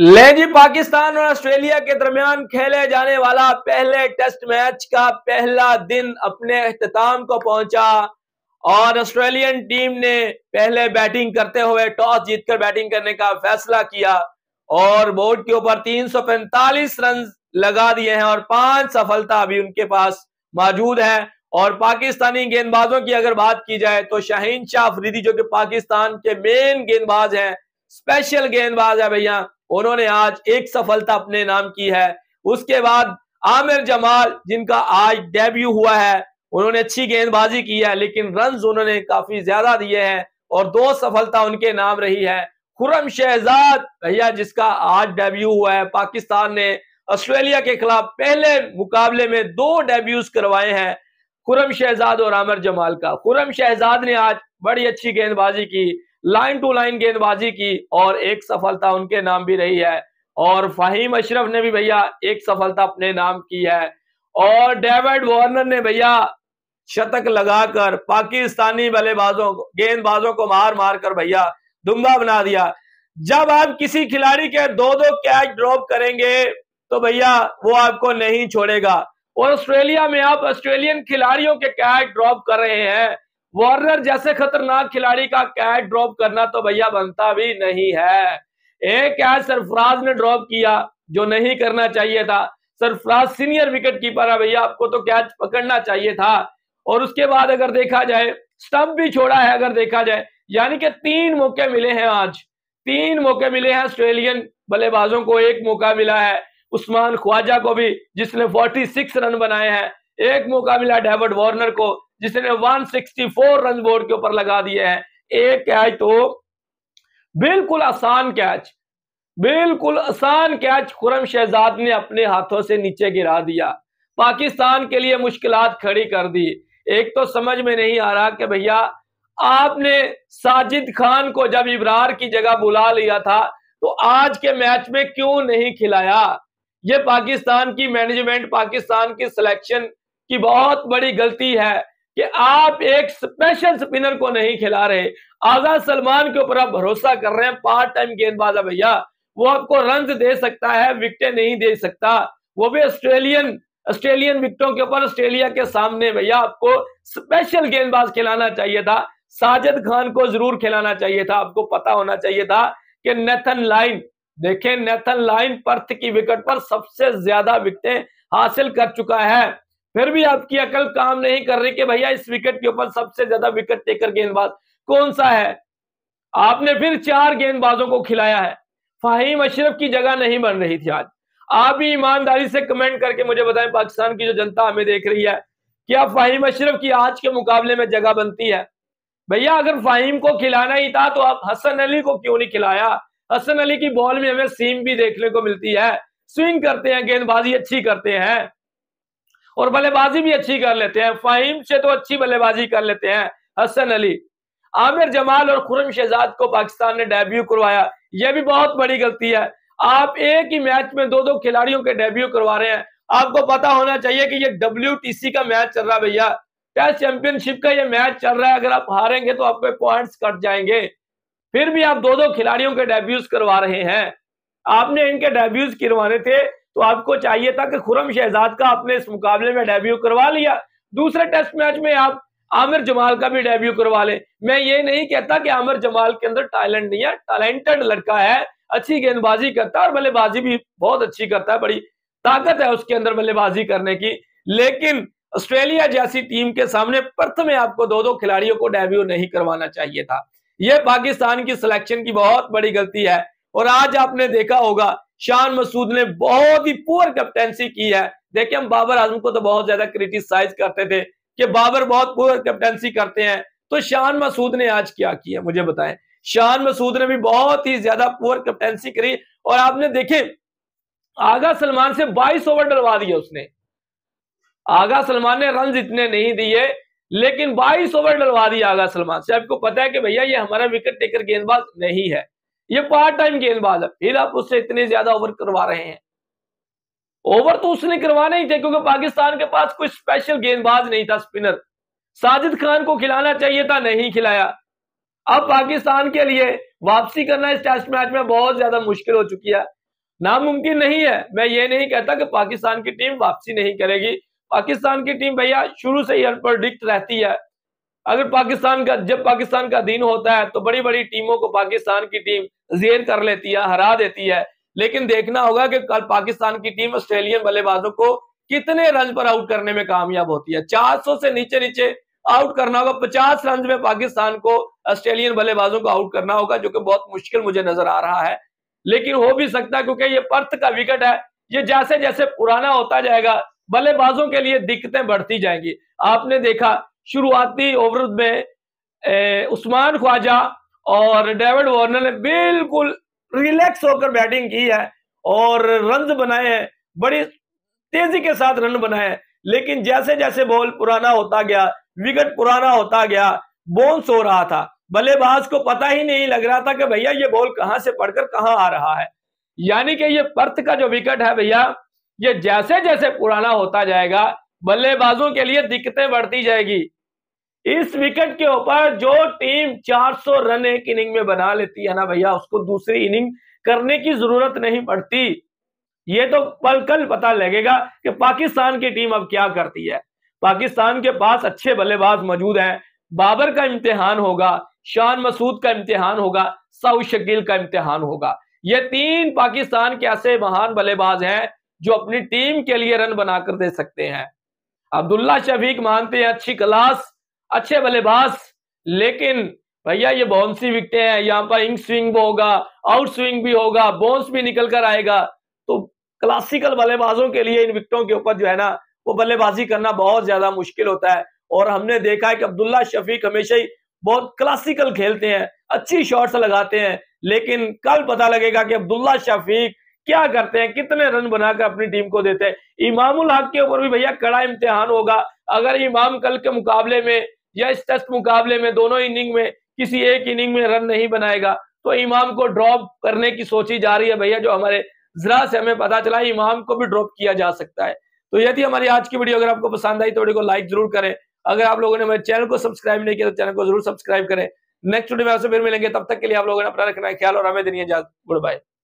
ले जी पाकिस्तान और ऑस्ट्रेलिया के दरमियान खेले जाने वाला पहले टेस्ट मैच का पहला दिन अपने अख्ताम को पहुंचा और ऑस्ट्रेलियन टीम ने पहले बैटिंग करते हुए टॉस जीतकर बैटिंग करने का फैसला किया और बोर्ड के ऊपर 345 रन लगा दिए हैं और पांच सफलता अभी उनके पास मौजूद है और पाकिस्तानी गेंदबाजों की अगर बात की जाए तो शाहीन शाह अफरीदी जो कि पाकिस्तान के मेन गेंदबाज हैं स्पेशल गेंदबाज है भैया उन्होंने आज एक सफलता अपने नाम की है उसके बाद आमिर जमाल जिनका आज डेब्यू हुआ है उन्होंने अच्छी गेंदबाजी की है लेकिन रन उन्होंने काफी ज्यादा दिए हैं और दो सफलता उनके नाम रही है खुरम शहजाद भैया जिसका आज डेब्यू हुआ है पाकिस्तान ने ऑस्ट्रेलिया के खिलाफ पहले मुकाबले में दो डेब्यूज करवाए हैं खुरम शहजाद और आमिर जमाल का खुरम शहजाद ने आज बड़ी अच्छी गेंदबाजी की लाइन टू लाइन गेंदबाजी की और एक सफलता उनके नाम भी रही है और फाहिम अशरफ ने भी भैया एक सफलता अपने नाम की है और डेविड वार्नर ने भैया शतक लगाकर पाकिस्तानी बल्लेबाजों को गेंदबाजों को मार मार कर भैया दुंगा बना दिया जब आप किसी खिलाड़ी के दो दो कैच ड्रॉप करेंगे तो भैया वो आपको नहीं छोड़ेगा और ऑस्ट्रेलिया में आप ऑस्ट्रेलियन खिलाड़ियों के कैच ड्रॉप कर रहे हैं वार्नर जैसे खतरनाक खिलाड़ी का कैच ड्रॉप करना तो भैया बनता भी नहीं है एक कैच सरफराज ने ड्रॉप किया जो नहीं करना चाहिए था सरफराज सीनियर विकेट कीपर है भैया आपको तो कैच पकड़ना चाहिए था और उसके बाद अगर देखा जाए स्टंप भी छोड़ा है अगर देखा जाए यानी कि तीन मौके मिले हैं आज तीन मौके मिले हैं ऑस्ट्रेलियन बल्लेबाजों को एक मौका मिला है उस्मान ख्वाजा को भी जिसने 46 रन बनाए हैं एक मौका मिला डेविड वार्नर को जिसने 164 रन बोर्ड के ऊपर लगा दिए हैं एक कैच तो बिल्कुल आसान कैच बिल्कुल आसान कैच खुरम शहजाद ने अपने हाथों से नीचे गिरा दिया पाकिस्तान के लिए मुश्किल खड़ी कर दी एक तो समझ में नहीं आ रहा कि भैया आपने साजिद खान को जब इबरार की जगह बुला लिया था तो आज के मैच में क्यों नहीं खिलाया ये पाकिस्तान की मैनेजमेंट पाकिस्तान की सिलेक्शन की बहुत बड़ी गलती है कि आप एक स्पेशल स्पिनर को नहीं खिला रहे आजाद सलमान के ऊपर आप भरोसा कर रहे हैं पार्ट टाइम गेंदबाज है भैया वो आपको रन दे सकता है विकटे नहीं दे सकता वो भी ऑस्ट्रेलियन ऑस्ट्रेलियन विकटों के ऊपर ऑस्ट्रेलिया के सामने भैया आपको स्पेशल गेंदबाज खिलाना चाहिए था साजिद खान को जरूर खिलाना चाहिए था आपको पता होना चाहिए था कि नेथन लाइन देखें नेथन लाइन पर्थ की विकेट पर सबसे ज्यादा विकटें हासिल कर चुका है फिर भी आपकी अकल काम नहीं कर रही कि भैया इस विकेट के ऊपर सबसे ज्यादा विकेट टेकर गेंदबाज कौन सा है आपने फिर चार गेंदबाजों को खिलाया है फाहिम अशरफ की जगह नहीं बन रही थी आज आप भी ईमानदारी से कमेंट करके मुझे बताएं पाकिस्तान की जो जनता हमें देख रही है क्या फाहिम अशरफ की आज के मुकाबले में जगह बनती है भैया अगर फाहिम को खिलाना ही था तो आप हसन अली को क्यों नहीं खिलाया हसन अली की बॉल में हमें सीम भी देखने को मिलती है स्विंग करते हैं गेंदबाजी अच्छी करते हैं और बल्लेबाजी भी अच्छी कर लेते हैं फाहिम से तो अच्छी बल्लेबाजी कर लेते हैं हसन अली आमिर जमाल और खुरम शहजाद को पाकिस्तान ने डेब्यू करवाया यह भी बहुत बड़ी गलती है आप एक ही मैच में दो दो खिलाड़ियों के डेब्यू करवा रहे हैं आपको पता होना चाहिए कि ये डब्ल्यू का मैच चल रहा है भैया टेस्ट चैंपियनशिप का ये मैच चल रहा है अगर आप हारेंगे तो आपके पॉइंट्स कट जाएंगे फिर भी आप दो दो खिलाड़ियों के डेब्यूज करवा रहे हैं आपने इनके डेब्यूज करवाने थे तो आपको चाहिए था कि खुरम शहजाद का आपने इस मुकाबले में डेब्यू करवा लिया दूसरे टेस्ट मैच में आप आमिर जमाल का भी डेब्यू करवा लें मैं ये नहीं कहता कि आमिर जमाल के अंदर टैलेंट नहीं है टैलेंटेड लड़का है अच्छी गेंदबाजी करता है और बल्लेबाजी भी बहुत अच्छी करता है बड़ी ताकत है उसके अंदर बल्लेबाजी करने की लेकिन ऑस्ट्रेलिया जैसी टीम के सामने प्रथम में आपको दो दो खिलाड़ियों को डेब्यू नहीं करवाना चाहिए था यह पाकिस्तान की सिलेक्शन की बहुत बड़ी गलती है और आज आपने देखा होगा शान मसूद ने बहुत ही पुअर कैप्टनसी की है देखिए हम बाबर आजम को तो बहुत ज्यादा क्रिटिसाइज करते थे कि बाबर बहुत पुअर कैप्टनसी करते हैं तो शान मसूद ने आज क्या किया मुझे बताएं शान मसूद ने भी बहुत ही ज्यादा पुअर कैप्टनसी करी और आपने देखे आगा सलमान से 22 ओवर डलवा दिया उसने आगा सलमान ने रन इतने नहीं दिए लेकिन 22 ओवर डलवा दिया आगा सलमान से आपको पता है कि भैया ये हमारा विकेट टेकर गेंदबाज नहीं है ये पार्ट टाइम गेंदबाज है फिर आप उससे इतने ज्यादा ओवर करवा रहे हैं ओवर तो उसने करवाने ही थे क्योंकि पाकिस्तान के पास कोई स्पेशल गेंदबाज नहीं था स्पिनर साजिद खान को खिलाना चाहिए था नहीं खिलाया अब पाकिस्तान के लिए वापसी करना इस टेस्ट मैच में बहुत ज्यादा मुश्किल हो चुकी है नामुमकिन नहीं है मैं ये नहीं कहता कि पाकिस्तान की टीम वापसी नहीं करेगी पाकिस्तान की टीम भैया शुरू से ही अनप्रडिक्ट रहती है अगर पाकिस्तान का जब पाकिस्तान का दिन होता है तो बड़ी बड़ी टीमों को पाकिस्तान की टीम जेर कर लेती है हरा देती है लेकिन देखना होगा कि कल पाकिस्तान की टीम ऑस्ट्रेलियन बल्लेबाजों को कितने रन पर आउट करने में कामयाब होती है 400 से नीचे नीचे आउट करना होगा 50 रन में पाकिस्तान को ऑस्ट्रेलियन बल्लेबाजों को आउट करना होगा जो कि बहुत मुश्किल मुझे नजर आ रहा है लेकिन हो भी सकता है क्योंकि ये पर्थ का विकेट है ये जैसे जैसे पुराना होता जाएगा बल्लेबाजों के लिए दिक्कतें बढ़ती जाएंगी आपने देखा शुरुआती ओवर में ए, उस्मान ख्वाजा और डेविड वार्नर ने बिल्कुल रिलैक्स होकर बैटिंग की है और रन बनाए हैं बड़ी तेजी के साथ रन बनाए हैं लेकिन जैसे जैसे बॉल पुराना होता गया विकेट पुराना होता गया बोन्स हो रहा था बल्लेबाज को पता ही नहीं लग रहा था कि भैया ये बॉल कहां से पड़कर कहां आ रहा है यानी कि ये पर्थ का जो विकेट है भैया ये जैसे जैसे पुराना होता जाएगा बल्लेबाजों के लिए दिक्कतें बढ़ती जाएगी इस विकेट के ऊपर जो टीम 400 रन एक इनिंग में बना लेती है ना भैया उसको दूसरी इनिंग करने की जरूरत नहीं पड़ती ये तो पल कल पता लगेगा कि पाकिस्तान की टीम अब क्या करती है पाकिस्तान के पास अच्छे बल्लेबाज मौजूद हैं बाबर का इम्तिहान होगा शान मसूद का इम्तिहान होगा साउ शकील का इम्तिहान होगा ये तीन पाकिस्तान के ऐसे महान बल्लेबाज हैं जो अपनी टीम के लिए रन बनाकर दे सकते हैं अब्दुल्ला शफीक मानते हैं अच्छी क्लास अच्छे बल्लेबाज लेकिन भैया ये बाउंसी विकटे हैं यहाँ पर इंग स्विंग भी होगा आउट स्विंग भी होगा बॉन्स भी निकल कर आएगा तो क्लासिकल बल्लेबाजों के लिए इन विकटों के ऊपर जो है ना वो बल्लेबाजी करना बहुत ज्यादा मुश्किल होता है और हमने देखा है कि अब्दुल्ला शफीक हमेशा ही बहुत क्लासिकल खेलते हैं अच्छी शॉट्स लगाते हैं लेकिन कल पता लगेगा कि अब्दुल्ला शफीक क्या करते हैं कितने रन बनाकर अपनी टीम को देते हैं इमामुल हक के ऊपर भी भैया कड़ा इम्तिहान होगा अगर इमाम कल के मुकाबले में या इस टेस्ट मुकाबले में दोनों इनिंग में किसी एक इनिंग में रन नहीं बनाएगा तो इमाम को ड्रॉप करने की सोची जा रही है भैया जो हमारे जरा से हमें पता चला इमाम को भी ड्रॉप किया जा सकता है तो यदि हमारी आज की वीडियो अगर आपको पसंद आई तो वीडियो को लाइक जरूर करें अगर आप लोगों ने हमारे चैनल को सब्सक्राइब नहीं किया तो चैनल को जरूर सब्सक्राइब करें नेक्स्ट वीडियो में आपसे फिर मिलेंगे तब तक के लिए आप लोगों ने अपना रखना है ख्याल और हमें दिन गुड बाय